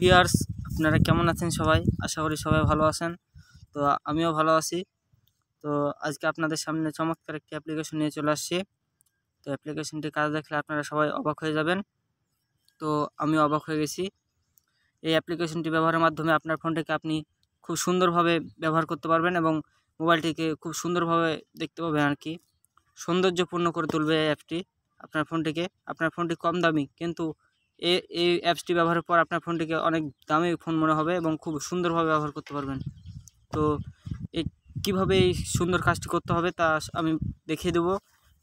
viewers আপনারা কেমন আছেন সবাই আশা করি সবাই ভালো আছেন তো আমিও ভালো আছি তো আজকে আপনাদের সামনে চমৎকার একটি অ্যাপ্লিকেশন নিয়ে চলে আসছি তো অ্যাপ্লিকেশনটি কাজ দেখলে আপনারা সবাই অবাক হয়ে যাবেন তো আমিও অবাক হয়ে গেছি এই অ্যাপ্লিকেশনটি ব্যবহারের মাধ্যমে আপনার ফোনটিকে আপনি খুব সুন্দরভাবে ব্যবহার করতে পারবেন এবং মোবাইলটিকে খুব সুন্দরভাবে দেখতে পাবেন আর কি সৌন্দর্যপূর্ণ করে তুলবে এই অ্যাপটি আপনার ফোনটিকে আপনার ফোনটি কম দামি কিন্তু এই অ্যাপসটি ব্যবহারের পর আপনার ফোনটিকে অনেক দামি ফোন মনে হবে এবং খুব সুন্দরভাবে ব্যবহার করতে পারবেন তো এই কীভাবে এই সুন্দর কাজটি করতে হবে তা আমি দেখিয়ে দেবো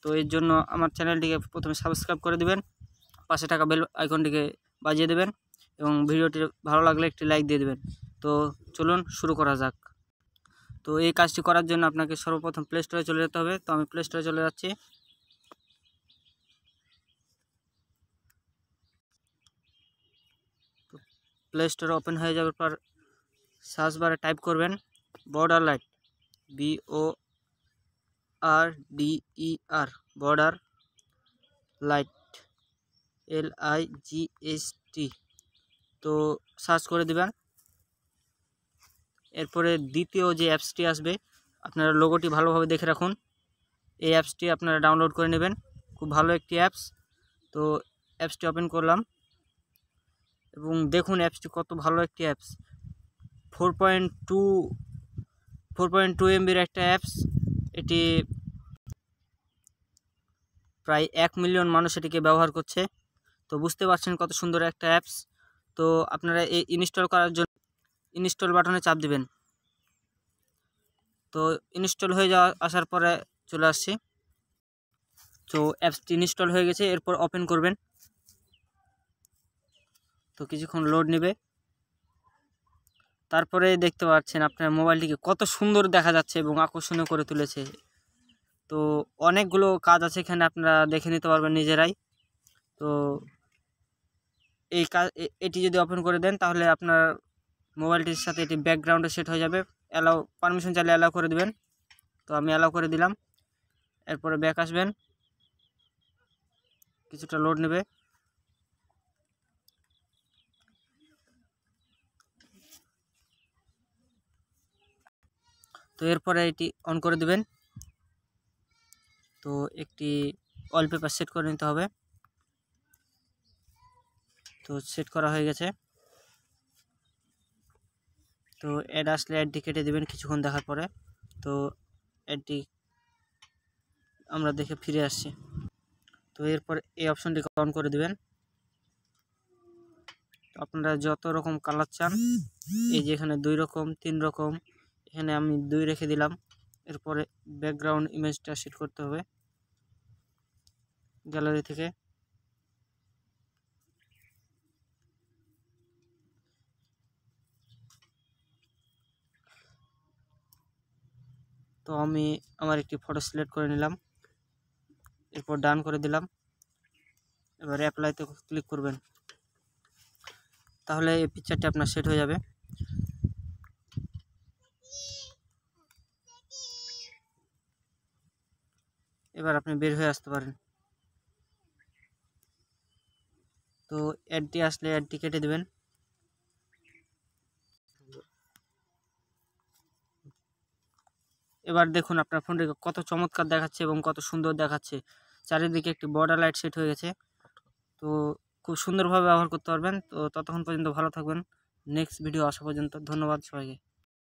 তো এর জন্য আমার চ্যানেলটিকে প্রথমে সাবস্ক্রাইব করে দেবেন পাশে টাকা বেল আইকনটিকে বাজিয়ে দেবেন এবং ভিডিওটি ভালো লাগলে একটি লাইক দিয়ে দেবেন তো চলুন শুরু করা যাক তো এই কাজটি করার জন্য আপনাকে সর্বপ্রথম প্লে স্টোরে চলে যেতে হবে তো আমি প্লে স্টোরে চলে যাচ্ছি प्ले स्टोर ओपन হয়ে যাওয়ার পর সার্চ বারে টাইপ করবেন borderlight b o r d e r border light l i g h t তো সার্চ করে দিবেন এরপরের দ্বিতীয় যে অ্যাপসটি আসবে আপনারা লোগোটি ভালোভাবে দেখে রাখুন এই অ্যাপসটি আপনারা ডাউনলোড করে নেবেন খুব ভালো একটি অ্যাপস তো অ্যাপসটি ওপেন করলাম এবং দেখুন অ্যাপসটি কত ভালো একটি apps four point two four point two এমবির একটা অ্যাপস এটি প্রায় এক মিলিয়ন মানুষ এটিকে ব্যবহার করছে তো বুঝতে পারছেন কত সুন্দর একটা অ্যাপস তো আপনারা এই ইনস্টল করার জন্য ইনস্টল বাটনে চাপ দিবেন তো ইনস্টল হয়ে যাওয়া আসার পরে চলে আসছি তো অ্যাপসটি ইনস্টল হয়ে গেছে এরপর ওপেন করবেন তো কিছুক্ষণ লোড নেবে তারপরে দেখতে পাচ্ছেন আপনার মোবাইলটিকে কত সুন্দর দেখা যাচ্ছে এবং আকর্ষণীয় করে তুলেছে তো অনেকগুলো কাজ আছে এখানে আপনারা দেখে নিতে পারবেন নিজেরাই তো এই কাজ এটি যদি ওপেন করে দেন তাহলে আপনার মোবাইলটির সাথে এটি ব্যাকগ্রাউন্ডে সেট হয়ে যাবে অ্যালাউ পারমিশন চাইলে অ্যালাউ করে দেবেন তো আমি অ্যালাউ করে দিলাম এরপরে ব্যাক আসবেন কিছুটা লোড নেবে তো এরপরে এটি অন করে দেবেন তো একটি অল সেট করে নিতে হবে তো সেট করা হয়ে গেছে তো অ্যাড আসলে অ্যাডটি কেটে দেবেন কিছুক্ষণ দেখার পরে তো অ্যাডটি আমরা দেখে ফিরে আসছি তো এরপর এই অপশনটি অন করে দেবেন আপনারা যত রকম কালার চান এই যেখানে দুই রকম তিন রকম এখানে আমি দুই রেখে দিলাম এরপরে ব্যাকগ্রাউন্ড ইমেজটা সেট করতে হবে গ্যালারি থেকে তো আমি আমার একটি ফটো সিলেক্ট করে নিলাম এরপর ডান করে দিলাম এবার অ্যাপ্লাইতে ক্লিক করবেন তাহলে এই পিকচারটি আপনার সেট হয়ে যাবে এবার আপনি বের হয়ে আসতে পারেন তো অ্যাডটি আসলে অ্যাডটি কেটে দেবেন এবার দেখুন আপনার ফোনটি কত চমৎকার দেখাচ্ছে এবং কত সুন্দর দেখাচ্ছে চারিদিকে একটি বর্ডার লাইট সেট হয়ে গেছে তো খুব সুন্দরভাবে ব্যবহার করতে পারবেন তো ততক্ষণ পর্যন্ত ভালো থাকবেন নেক্সট ভিডিও আসা পর্যন্ত ধন্যবাদ সবাইকে